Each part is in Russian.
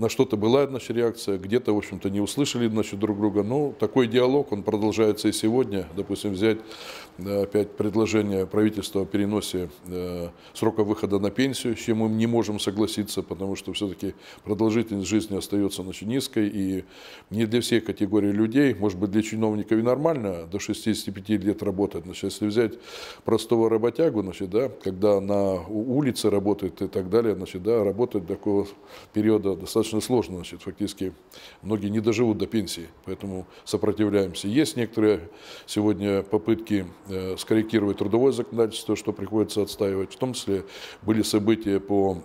на что-то была значит, реакция, где-то, в общем-то, не услышали значит, друг друга. Но ну, такой диалог, он продолжается и сегодня. Допустим, взять э, опять предложение правительства о переносе э, срока выхода на пенсию, с чем мы не можем согласиться, потому что все-таки продолжительность жизни остается значит, низкой. И не для всех категорий людей, может быть, для чиновников и нормально до 65 лет работать. Значит, если взять простого работягу, значит, да, когда на улице работает и так далее, значит, да, работать такого периода достаточно достаточно сложно, значит, фактически многие не доживут до пенсии, поэтому сопротивляемся. Есть некоторые сегодня попытки э, скорректировать трудовое законодательство, что приходится отстаивать, в том числе были события по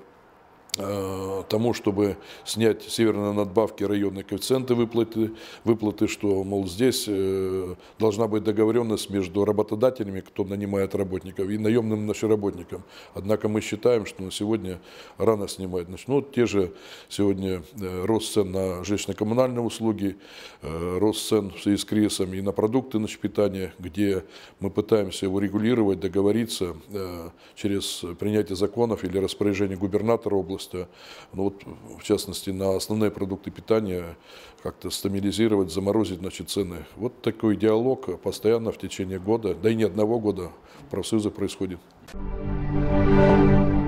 Э, тому, чтобы снять северные надбавки, районные коэффициенты выплаты, выплаты, что, мол, здесь э, должна быть договоренность между работодателями, кто нанимает работников, и наемным нашим работником. Однако мы считаем, что на сегодня рано снимать. Значит, ну, те же сегодня э, рост цен на жилищно-коммунальные услуги, рост цен в связи с кризисом и на продукты значит, питания, где мы пытаемся урегулировать, договориться через принятие законов или распоряжение губернатора области, производства. Ну, вот, в частности, на основные продукты питания как-то стабилизировать, заморозить значит, цены. Вот такой диалог постоянно в течение года, да и не одного года профсоюза происходит. Thank you.